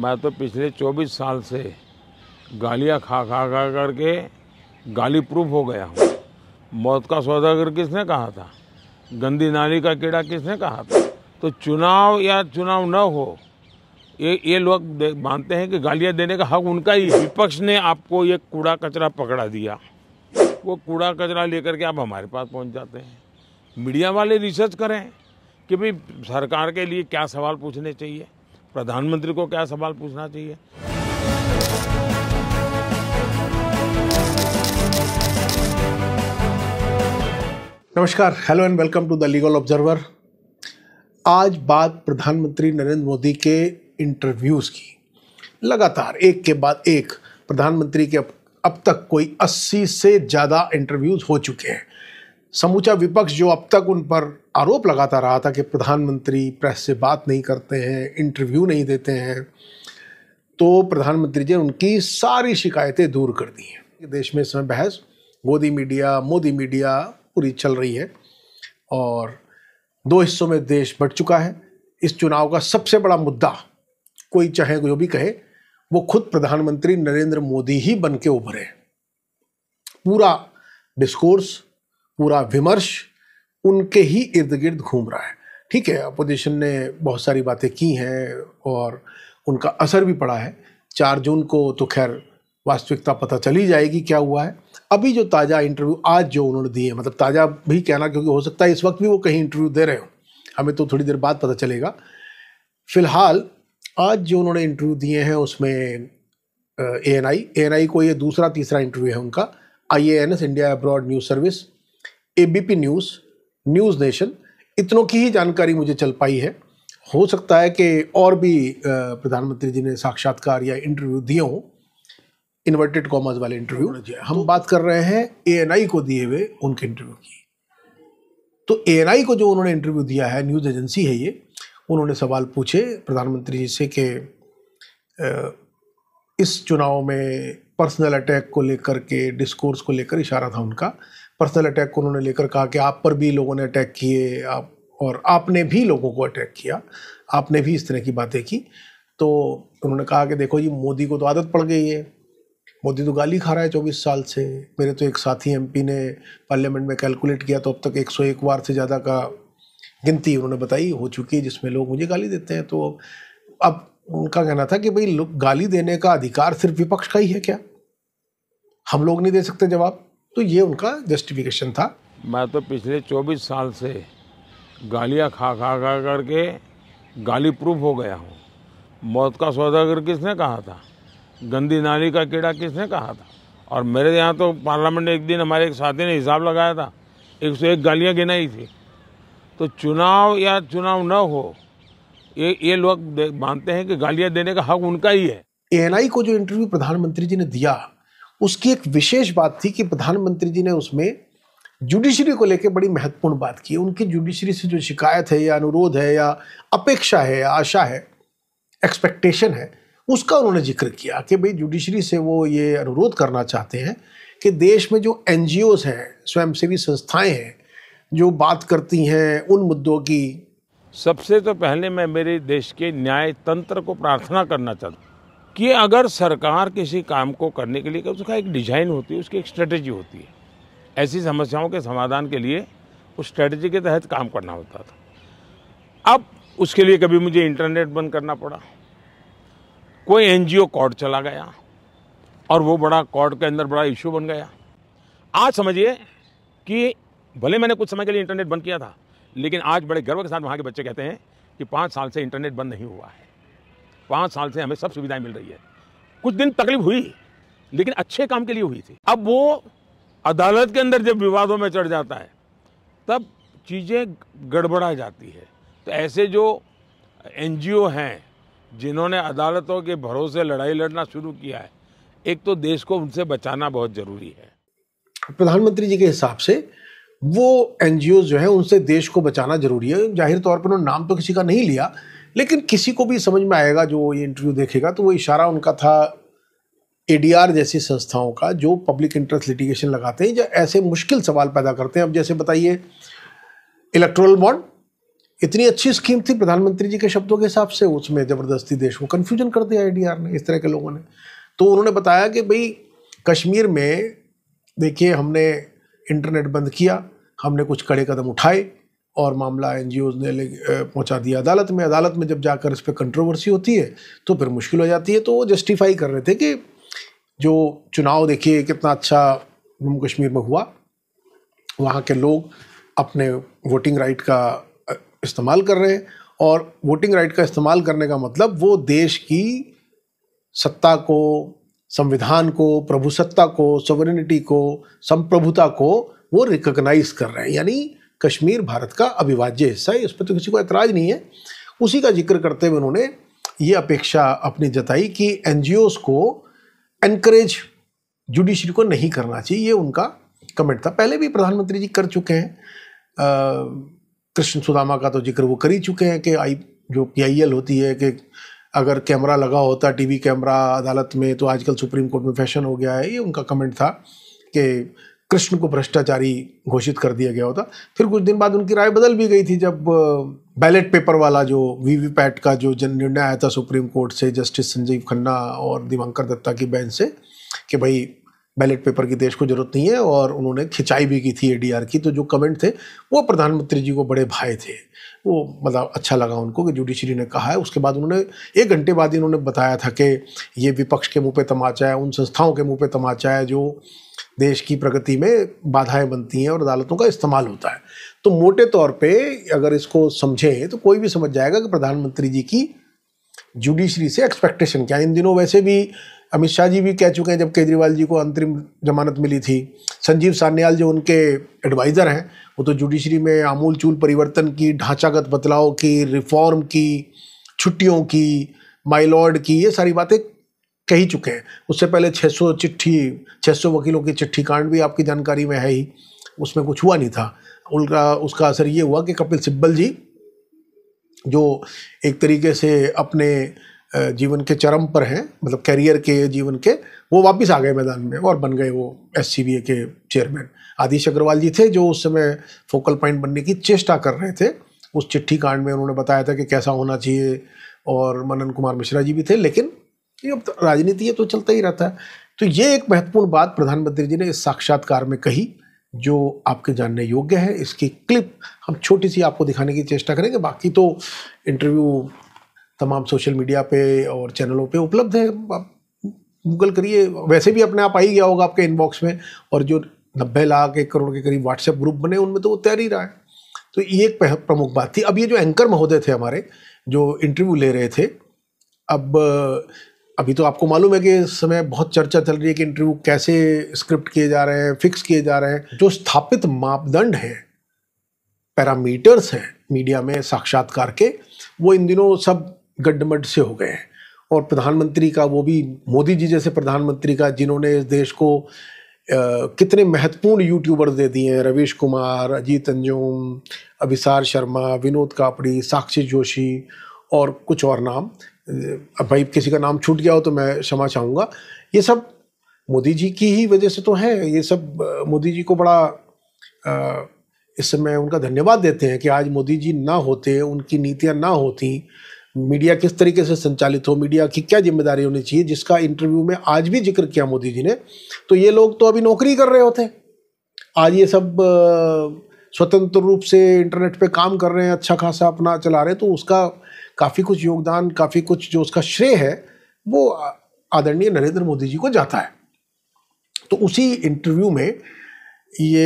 मैं तो पिछले 24 साल से गालियाँ खा खा खा करके गाली प्रूफ हो गया हूँ मौत का सौदागर किसने कहा था गंदी नाली का कीड़ा किसने कहा था तो चुनाव या चुनाव न हो ये ये लोग मानते हैं कि गालियाँ देने का हक उनका ही विपक्ष ने आपको ये कूड़ा कचरा पकड़ा दिया वो कूड़ा कचरा लेकर के आप हमारे पास पहुंच जाते हैं मीडिया वाले रिसर्च करें कि भाई सरकार के लिए क्या सवाल पूछने चाहिए प्रधानमंत्री को क्या सवाल पूछना चाहिए नमस्कार hello and welcome to the legal observer आज बात प्रधानमंत्री नरेंद्र मोदी के इंटरव्यूज़ की लगातार एक के बाद एक प्रधानमंत्री के अब, तक कोई 80 से ज़्यादा इंटरव्यूज़ हो चुके हैं समूचा विपक्ष जो अब तक उन पर आरोप लगाता रहा था कि प्रधानमंत्री प्रेस से बात नहीं करते हैं इंटरव्यू नहीं देते हैं तो प्रधानमंत्री जी ने उनकी सारी शिकायतें दूर कर दी हैं देश में इस समय बहस मोदी मीडिया मोदी मीडिया पूरी चल रही है और दो हिस्सों में देश बढ़ चुका है इस चुनाव का सबसे बड़ा मुद्दा कोई चाहे जो भी कहे वो खुद प्रधानमंत्री नरेंद्र मोदी ही बन के उभरे पूरा डिस्कोर्स पूरा विमर्श उनके ही इर्द गिर्द घूम रहा है ठीक है अपोजिशन ने बहुत सारी बातें की हैं और उनका असर भी पड़ा है चार जून को तो खैर वास्तविकता पता चली जाएगी क्या हुआ है अभी जो ताज़ा इंटरव्यू आज जो उन्होंने दिए मतलब ताज़ा भी कहना क्योंकि हो सकता है इस वक्त भी वो कहीं इंटरव्यू दे रहे हो हमें तो थोड़ी देर बाद पता चलेगा फिलहाल आज जो उन्होंने इंटरव्यू दिए हैं उसमें A N I A N आई को ये दूसरा तीसरा इंटरव्यू है उनका I A N S India abroad news service ABP news news nation इतनों की ही जानकारी मुझे चल पाई है हो सकता है कि और भी प्रधानमंत्री जी ने साक्षात्कार या इंटरव्यू दिए हों इन्वर्टेड कॉमर्स वाले इंटरव्यू हम तो, बात कर रहे हैं एएनआई को दिए हुए उनके इंटरव्यू की तो एएनआई को जो उन्होंने इंटरव्यू दिया है न्यूज़ एजेंसी है ये उन्होंने सवाल पूछे प्रधानमंत्री जी से कि इस चुनाव में पर्सनल अटैक को लेकर के डिस्कोर्स को लेकर इशारा था उनका पर्सनल अटैक को उन्होंने लेकर कहा कि आप पर भी लोगों ने अटैक किए आप और आपने भी लोगों को अटैक किया आपने भी इस तरह की बातें की तो उन्होंने कहा कि देखो जी मोदी को तो आदत पड़ गई है मोदी तो गाली खा रहा है चौबीस साल से मेरे तो एक साथी एमपी ने पार्लियामेंट में कैलकुलेट किया तो अब तक 101 बार से ज़्यादा का गिनती उन्होंने बताई हो चुकी है जिसमें लोग मुझे गाली देते हैं तो अब उनका कहना था कि भाई गाली देने का अधिकार सिर्फ विपक्ष का ही है क्या हम लोग नहीं दे सकते जवाब तो ये उनका जस्टिफिकेशन था मैं तो पिछले 24 साल से गालियाँ खा खा खा करके गाली प्रूफ हो गया हूँ मौत का सौदागर किसने कहा था गंदी नाली का कीड़ा किसने कहा था और मेरे यहाँ तो पार्लियामेंट ने एक दिन हमारे एक साथी ने हिसाब लगाया था एक सौ एक गालियाँ गिनाई थी तो चुनाव या चुनाव न हो ये ये लोग मानते हैं कि गालियाँ देने का हक हाँ उनका ही है एएनआई को जो इंटरव्यू प्रधानमंत्री जी ने दिया उसकी एक विशेष बात थी कि प्रधानमंत्री जी ने उसमें जुडिशरी को लेकर बड़ी महत्वपूर्ण बात की उनकी जुडिशरी से जो शिकायत है या अनुरोध है या अपेक्षा है या आशा है एक्सपेक्टेशन है उसका उन्होंने जिक्र किया कि भाई जुडिशरी से वो ये अनुरोध करना चाहते हैं कि देश में जो एन हैं स्वयंसेवी संस्थाएँ हैं जो बात करती हैं उन मुद्दों की सबसे तो पहले मैं मेरे देश के न्याय तंत्र को प्रार्थना करना चाहता हूँ कि अगर सरकार किसी काम को करने के लिए उसका एक डिजाइन होती है उसकी एक स्ट्रेटजी होती है ऐसी समस्याओं के समाधान के लिए उस स्ट्रेटजी के तहत काम करना होता था अब उसके लिए कभी मुझे इंटरनेट बंद करना पड़ा कोई एनजीओ कोर्ट चला गया और वो बड़ा कोर्ट के अंदर बड़ा इश्यू बन गया आज समझिए कि भले मैंने कुछ समय के लिए इंटरनेट बंद किया था लेकिन आज बड़े गर्व के साथ वहाँ के बच्चे कहते हैं कि पाँच साल से इंटरनेट बंद नहीं हुआ है पाँच साल से हमें सब सुविधाएं मिल रही है कुछ दिन तकलीफ हुई लेकिन अच्छे काम के लिए हुई थी अब वो अदालत के अंदर जब विवादों में चढ़ जाता है तब चीज़ें गड़बड़ा जाती है तो ऐसे जो एन हैं जिन्होंने अदालतों के भरोसे लड़ाई लड़ना शुरू किया है एक तो देश को उनसे बचाना बहुत ज़रूरी है प्रधानमंत्री जी के हिसाब से वो एन जो है उनसे देश को बचाना जरूरी है जाहिर तौर पर उन्होंने नाम तो किसी का नहीं लिया लेकिन किसी को भी समझ में आएगा जो ये इंटरव्यू देखेगा तो वो इशारा उनका था एडीआर जैसी संस्थाओं का जो पब्लिक इंटरेस्ट लिटिगेशन लगाते हैं या ऐसे मुश्किल सवाल पैदा करते हैं अब जैसे बताइए इलेक्ट्रोल बॉन्ड इतनी अच्छी स्कीम थी प्रधानमंत्री जी के शब्दों के हिसाब से उसमें ज़बरदस्ती देश को कन्फ्यूजन कर दिया एडीआर ने इस तरह के लोगों ने तो उन्होंने बताया कि भाई कश्मीर में देखिए हमने इंटरनेट बंद किया हमने कुछ कड़े कदम उठाए और मामला एन ने ले पहुँचा दिया अदालत में अदालत में जब जाकर इस पर कंट्रोवर्सी होती है तो फिर मुश्किल हो जाती है तो वो जस्टिफाई कर रहे थे कि जो चुनाव देखिए कितना अच्छा जम्मू कश्मीर में हुआ वहाँ के लोग अपने वोटिंग राइट का इस्तेमाल कर रहे हैं और वोटिंग राइट का इस्तेमाल करने का मतलब वो देश की सत्ता को संविधान को प्रभुसत्ता को सोवरेनिटी को संप्रभुता को वो रिकग्नाइज कर रहे हैं यानी कश्मीर भारत का अविभाज्य हिस्सा है इस पर तो किसी को ऐतराज़ नहीं है उसी का जिक्र करते हुए उन्होंने ये अपेक्षा अपनी जताई कि एन को एनकरेज जुडिशरी को नहीं करना चाहिए ये उनका कमेंट था पहले भी प्रधानमंत्री जी कर चुके हैं कृष्ण सुदामा का तो जिक्र वो कर ही चुके हैं कि आई जो पी होती है कि अगर कैमरा लगा होता टीवी कैमरा अदालत में तो आजकल सुप्रीम कोर्ट में फैशन हो गया है ये उनका कमेंट था कि कृष्ण को भ्रष्टाचारी घोषित कर दिया गया होता फिर कुछ दिन बाद उनकी राय बदल भी गई थी जब बैलेट पेपर वाला जो वीवीपैट का जो जन निर्णय आया था सुप्रीम कोर्ट से जस्टिस संजीव खन्ना और दिवंकर दत्ता की बेंच से कि भाई बैलेट पेपर की देश तो को जरूरत नहीं है और उन्होंने खिंचाई भी की थी ए की तो जो कमेंट थे वो प्रधानमंत्री जी को बड़े भाई थे वो मतलब अच्छा लगा उनको कि जुडिशरी ने कहा है उसके बाद उन्होंने एक घंटे बाद ही उन्होंने बताया था कि ये विपक्ष के मुँह पे तमाचा है उन संस्थाओं के मुँह पे तमाचा है जो देश की प्रगति में बाधाएं बनती हैं और अदालतों का इस्तेमाल होता है तो मोटे तौर पे अगर इसको समझें तो कोई भी समझ जाएगा कि प्रधानमंत्री जी की जुडिशरी से एक्सपेक्टेशन क्या इन दिनों वैसे भी अमित शाह जी भी कह चुके हैं जब केजरीवाल जी को अंतरिम जमानत मिली थी संजीव सान्याल जो उनके एडवाइज़र हैं वो तो जुडिशरी में आमूल चूल परिवर्तन की ढांचागत बदलाव की रिफॉर्म की छुट्टियों की माइलॉर्ड की ये सारी बातें कह ही चुके हैं उससे पहले 600 चिट्ठी 600 वकीलों की चिट्ठी कांड भी आपकी जानकारी में है ही उसमें कुछ हुआ नहीं था उनका उसका असर ये हुआ कि कपिल सिब्बल जी जो एक तरीके से अपने जीवन के चरम पर हैं मतलब कैरियर के जीवन के वो वापस आ गए मैदान में और बन गए वो एस के चेयरमैन आदिश अग्रवाल जी थे जो उस समय फोकल पॉइंट बनने की चेष्टा कर रहे थे उस चिट्ठी कांड में उन्होंने बताया था कि कैसा होना चाहिए और मनन कुमार मिश्रा जी भी थे लेकिन अब तो राजनीति है तो चलता ही रहता है तो ये एक महत्वपूर्ण बात प्रधानमंत्री जी ने इस साक्षात्कार में कही जो आपके जानने योग्य है इसकी क्लिप हम छोटी सी आपको दिखाने की चेष्टा करेंगे बाकी तो इंटरव्यू तमाम सोशल मीडिया पे और चैनलों पे उपलब्ध है आप गूगल करिए वैसे भी अपने आप आ ही गया होगा आपके इनबॉक्स में और जो नब्बे लाख एक करोड़ के करीब व्हाट्सएप ग्रुप बने उनमें तो वो तैर ही रहा है तो ये एक प्रमुख बात थी अब ये जो एंकर महोदय थे हमारे जो इंटरव्यू ले रहे थे अब अभी तो आपको मालूम है कि इस समय बहुत चर्चा चल रही है कि इंटरव्यू कैसे स्क्रिप्ट किए जा रहे हैं फिक्स किए जा रहे हैं जो स्थापित मापदंड हैं पैरामीटर्स हैं मीडिया में साक्षात्कार के वो इन दिनों सब गड्ढमड से हो गए हैं और प्रधानमंत्री का वो भी मोदी जी जैसे प्रधानमंत्री का जिन्होंने इस देश को आ, कितने महत्वपूर्ण यूट्यूबर्स दे दिए हैं रवीश कुमार अजीत अंजुम अभिसार शर्मा विनोद कापड़ी साक्षी जोशी और कुछ और नाम अब भाई किसी का नाम छूट गया हो तो मैं क्षमा चाहूँगा ये सब मोदी जी की ही वजह से तो है ये सब मोदी जी को बड़ा इस समय उनका धन्यवाद देते हैं कि आज मोदी जी ना होते उनकी नीतियाँ ना होती मीडिया किस तरीके से संचालित हो मीडिया की क्या जिम्मेदारी होनी चाहिए जिसका इंटरव्यू में आज भी जिक्र किया मोदी जी ने तो ये लोग तो अभी नौकरी कर रहे होते आज ये सब स्वतंत्र रूप से इंटरनेट पे काम कर रहे हैं अच्छा खासा अपना चला रहे हैं तो उसका काफ़ी कुछ योगदान काफ़ी कुछ जो उसका श्रेय है वो आदरणीय नरेंद्र मोदी जी को जाता है तो उसी इंटरव्यू में ये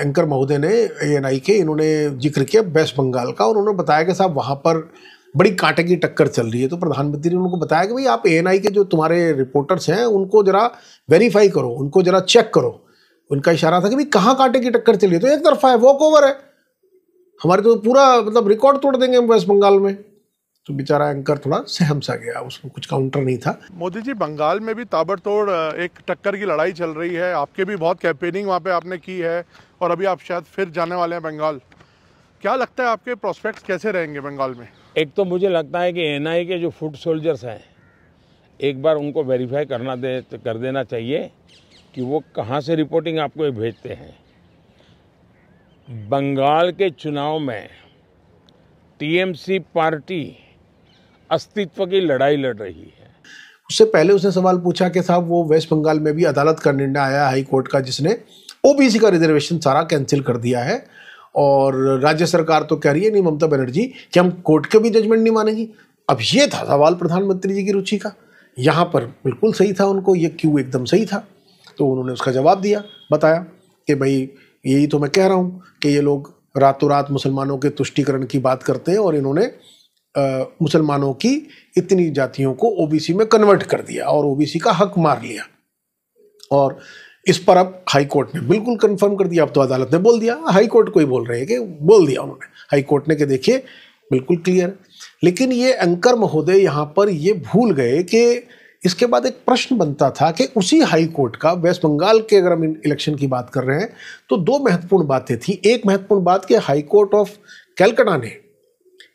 एंकर महोदय ने एन के इन्होंने जिक्र किया वेस्ट बंगाल का और उन्होंने बताया कि साहब वहाँ पर बड़ी कांटे की टक्कर चल रही है तो प्रधानमंत्री ने उनको बताया कि भाई आप ए के जो तुम्हारे रिपोर्टर्स हैं उनको ज़रा वेरीफाई करो उनको ज़रा चेक करो उनका इशारा था कि भाई कहाँ कांटे की टक्कर चल रही है तो एक तरफा है वॉक ओवर है हमारे तो पूरा मतलब रिकॉर्ड तोड़ देंगे हम वेस्ट बंगाल में तो बेचारा एंकर थोड़ा सहम सा गया उसमें कुछ काउंटर नहीं था मोदी जी बंगाल में भी ताबड़तोड़ एक टक्कर की लड़ाई चल रही है आपके भी बहुत कैंपेनिंग वहाँ पे आपने की है और अभी आप शायद फिर जाने वाले हैं बंगाल क्या लगता है आपके प्रोस्पेक्ट कैसे रहेंगे बंगाल में एक तो मुझे लगता है कि एन के जो फुट सोल्जर्स हैं एक बार उनको वेरीफाई करना दे कर देना चाहिए कि वो कहाँ से रिपोर्टिंग आपको भेजते हैं बंगाल के चुनाव में टीएमसी पार्टी अस्तित्व की लड़ाई लड़ रही है उससे पहले उसने सवाल पूछा कि साहब वो वेस्ट बंगाल में भी अदालत का निर्णय आया हाई कोर्ट का जिसने ओबीसी का रिजर्वेशन सारा कैंसिल कर दिया है और राज्य सरकार तो कह रही है नहीं ममता बनर्जी कि हम कोर्ट के भी जजमेंट नहीं मानेंगी अब ये था सवाल प्रधानमंत्री जी की रुचि का यहाँ पर बिल्कुल सही था उनको ये क्यों एकदम सही था तो उन्होंने उसका जवाब दिया बताया कि भाई यही तो मैं कह रहा हूँ कि ये लोग रातों रात मुसलमानों के तुष्टिकरण की बात करते हैं और इन्होंने मुसलमानों की इतनी जातियों को ओबीसी में कन्वर्ट कर दिया और ओबीसी का हक मार लिया और इस पर अब हाई कोर्ट ने बिल्कुल कंफर्म कर दिया अब तो अदालत ने बोल दिया हाई कोर्ट को ही बोल रहे हैं कि बोल दिया उन्होंने हाई कोर्ट ने कि देखिए बिल्कुल क्लियर लेकिन ये एंकर महोदय यहाँ पर ये भूल गए कि इसके बाद एक प्रश्न बनता था कि उसी हाई कोर्ट का वेस्ट बंगाल के अगर हम इलेक्शन की बात कर रहे हैं तो दो महत्वपूर्ण बातें थी एक महत्वपूर्ण बात कि हाई कोर्ट ऑफ कैलकटा ने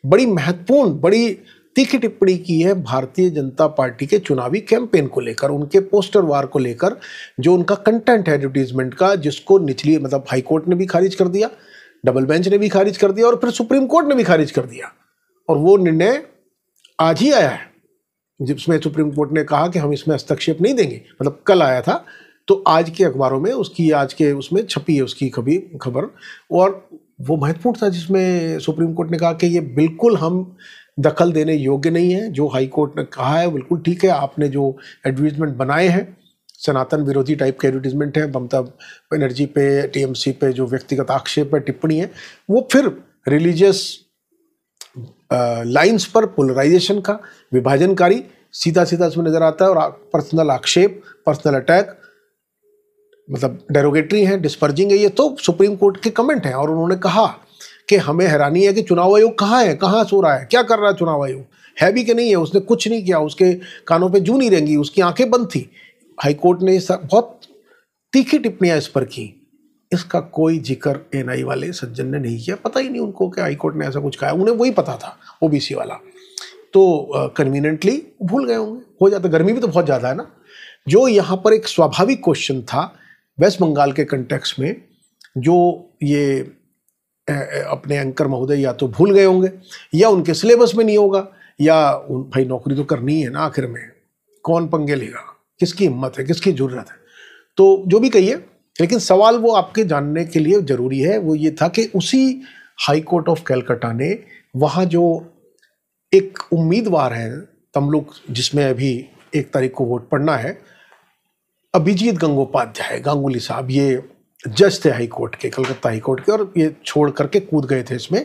बड़ी महत्वपूर्ण बड़ी तीखी टिप्पणी की है भारतीय जनता पार्टी के चुनावी कैंपेन को लेकर उनके पोस्टर वार को लेकर जो उनका कंटेंट है एडवर्टीजमेंट का जिसको निचली मतलब हाईकोर्ट ने भी खारिज कर दिया डबल बेंच ने भी खारिज कर दिया और फिर सुप्रीम कोर्ट ने भी खारिज कर दिया और वो निर्णय आज ही आया है जिसमें सुप्रीम कोर्ट ने कहा कि हम इसमें हस्तक्षेप नहीं देंगे मतलब कल आया था तो आज के अखबारों में उसकी आज के उसमें छपी है उसकी कभी खबर और वो महत्वपूर्ण था जिसमें सुप्रीम कोर्ट ने कहा कि ये बिल्कुल हम दखल देने योग्य नहीं है जो हाई कोर्ट ने कहा है बिल्कुल ठीक है आपने जो एडवर्टीजमेंट बनाए हैं सनातन विरोधी टाइप के एडवर्टीजमेंट हैं ममता बनर्जी पे टीएमसी पे जो व्यक्तिगत आक्षेप है टिप्पणी है वो फिर रिलीजियस लाइंस पर पोलराइजेशन का विभाजनकारी सीधा सीधा उसमें नज़र आता है और पर्सनल आक्षेप पर्सनल अटैक मतलब डेरोगेटरी हैं डिस्पर्जिंग है ये तो सुप्रीम कोर्ट के कमेंट हैं और उन्होंने कहा कि हमें हैरानी है कि चुनाव आयोग कहाँ है कहाँ सो रहा है क्या कर रहा है चुनाव आयोग है भी कि नहीं है उसने कुछ नहीं किया उसके कानों पर जू नहीं रहेंगी उसकी आंखें बंद थी हाईकोर्ट ने बहुत तीखी टिप्पणियाँ इस पर की इसका कोई जिक्र आई वाले सज्जन ने नहीं किया पता ही नहीं उनको कि हाईकोर्ट ने ऐसा कुछ कहा उन्हें वही पता था सी वाला तो कन्वीनियंटली uh, भूल गए होंगे हो जाता गर्मी भी तो बहुत ज़्यादा है ना जो यहाँ पर एक स्वाभाविक क्वेश्चन था वेस्ट बंगाल के कंटेक्स में जो ये अपने एंकर महोदय या तो भूल गए होंगे या उनके सिलेबस में नहीं होगा या उन भाई नौकरी तो करनी है ना आखिर में कौन पंगे लेगा किसकी हिम्मत है किसकी ज़रूरत है तो जो भी कहिए लेकिन सवाल वो आपके जानने के लिए ज़रूरी है वो ये था कि उसी हाई कोर्ट ऑफ कैलकाटा ने वहाँ जो एक उम्मीदवार हैं तमलुक जिसमें अभी एक तारीख को वोट पड़ना है अभिजीत गंगोपाध्याय गांगुली साहब ये जज थे हाईकोर्ट के कलकत्ता हाईकोर्ट के और ये छोड़ करके कूद गए थे इसमें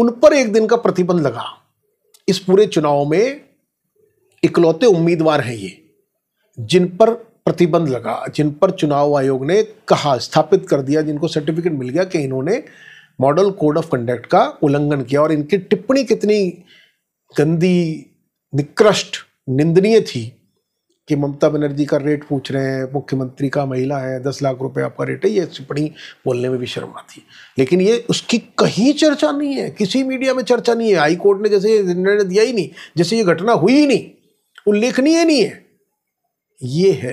उन पर एक दिन का प्रतिबंध लगा इस पूरे चुनाव में इकलौते उम्मीदवार हैं ये जिन पर प्रतिबंध लगा जिन पर चुनाव आयोग ने कहा स्थापित कर दिया जिनको सर्टिफिकेट मिल गया कि इन्होंने मॉडल कोड ऑफ कंडक्ट का उल्लंघन किया और इनकी टिप्पणी कितनी गंदी निकृष्ट निंदनीय थी कि ममता बनर्जी का रेट पूछ रहे हैं मुख्यमंत्री का महिला है दस लाख रुपए आपका रेट है ये टिप्पणी बोलने में भी शर्म आती लेकिन ये उसकी कहीं चर्चा नहीं है किसी मीडिया में चर्चा नहीं है हाई कोर्ट ने जैसे निर्णय दिया ही नहीं जैसे ये घटना हुई ही नहीं उल्लेखनीय नहीं है ये है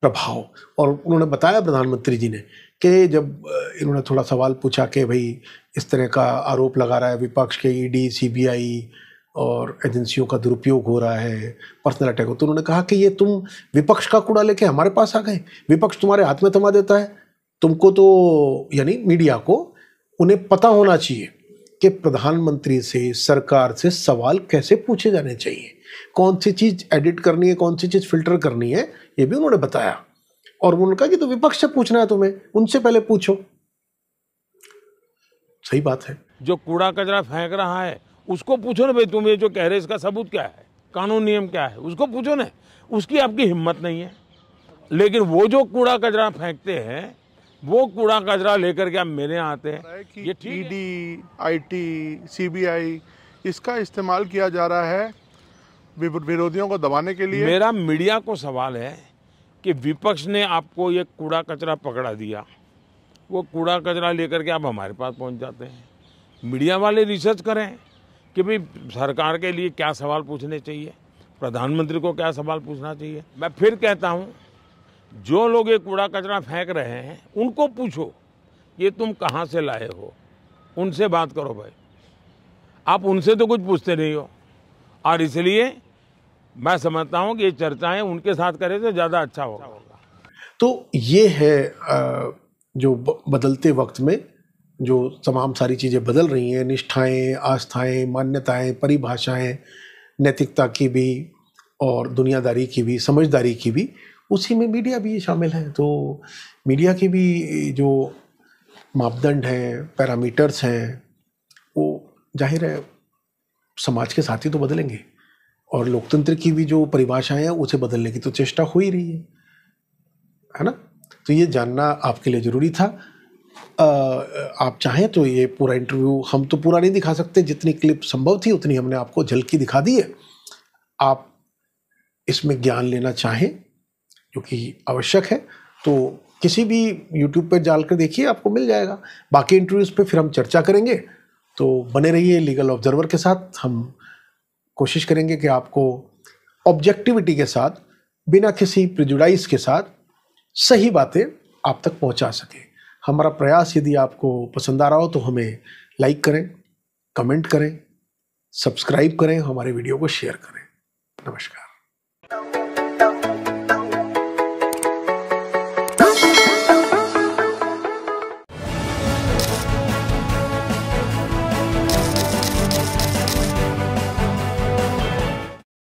प्रभाव और उन्होंने बताया प्रधानमंत्री जी ने कि जब इन्होंने थोड़ा सवाल पूछा कि भाई इस तरह का आरोप लगा रहा है विपक्ष के ईडी e सीबीआई और एजेंसियों का दुरुपयोग हो रहा है पर्सनल अटैक हो तो उन्होंने कहा कि ये तुम विपक्ष का कूड़ा लेके हमारे पास आ गए विपक्ष तुम्हारे हाथ में थमा देता है तुमको तो यानी मीडिया को उन्हें पता होना चाहिए कि प्रधानमंत्री से सरकार से सवाल कैसे पूछे जाने चाहिए कौन सी चीज़ एडिट करनी है कौन सी चीज़ फिल्टर करनी है ये भी उन्होंने बताया और उन्होंने कहा कि तो विपक्ष से पूछना है तुम्हें उनसे पहले पूछो सही बात है जो कूड़ा कचरा फेंक रहा है उसको पूछो ना भाई तुम ये जो कह रहे इसका सबूत क्या है कानून नियम क्या है उसको पूछो ना उसकी आपकी हिम्मत नहीं है लेकिन वो जो कूड़ा कचरा फेंकते हैं वो कूड़ा कचरा लेकर के आप मेरे आते हैं ये ईडी आईटी सीबीआई इसका इस्तेमाल किया जा रहा है विरोधियों को दबाने के लिए मेरा मीडिया को सवाल है कि विपक्ष ने आपको ये कूड़ा कचरा पकड़ा दिया वो कूड़ा कचरा लेकर के आप हमारे पास पहुंच जाते हैं मीडिया वाले रिसर्च करें कि भाई सरकार के लिए क्या सवाल पूछने चाहिए प्रधानमंत्री को क्या सवाल पूछना चाहिए मैं फिर कहता हूँ जो लोग ये कूड़ा कचरा फेंक रहे हैं उनको पूछो ये तुम कहाँ से लाए हो उनसे बात करो भाई आप उनसे तो कुछ पूछते नहीं हो और इसलिए मैं समझता हूँ कि ये चर्चाएं उनके साथ करें तो ज़्यादा अच्छा होगा तो ये है जो बदलते वक्त में जो तमाम सारी चीज़ें बदल रही हैं निष्ठाएं आस्थाएं मान्यताएं परिभाषाएं नैतिकता की भी और दुनियादारी की भी समझदारी की भी उसी में मीडिया भी शामिल है तो मीडिया के भी जो मापदंड हैं पैरामीटर्स हैं वो जाहिर है समाज के साथ ही तो बदलेंगे और लोकतंत्र की भी जो परिभाषाएं हैं उसे बदलने की तो चेष्टा हो ही रही है है ना तो ये जानना आपके लिए ज़रूरी था आप चाहें तो ये पूरा इंटरव्यू हम तो पूरा नहीं दिखा सकते जितनी क्लिप संभव थी उतनी हमने आपको झलकी दिखा दी है आप इसमें ज्ञान लेना चाहें जो कि आवश्यक है तो किसी भी यूट्यूब पर कर देखिए आपको मिल जाएगा बाकी इंटरव्यूज़ पे फिर हम चर्चा करेंगे तो बने रहिए लीगल ऑब्जर्वर के साथ हम कोशिश करेंगे कि आपको ऑब्जेक्टिविटी के साथ बिना किसी प्रिजुडाइज के साथ सही बातें आप तक पहुंचा सकें हमारा प्रयास यदि आपको पसंद आ रहा हो तो हमें लाइक करें कमेंट करें सब्सक्राइब करें हमारे वीडियो को शेयर करें नमस्कार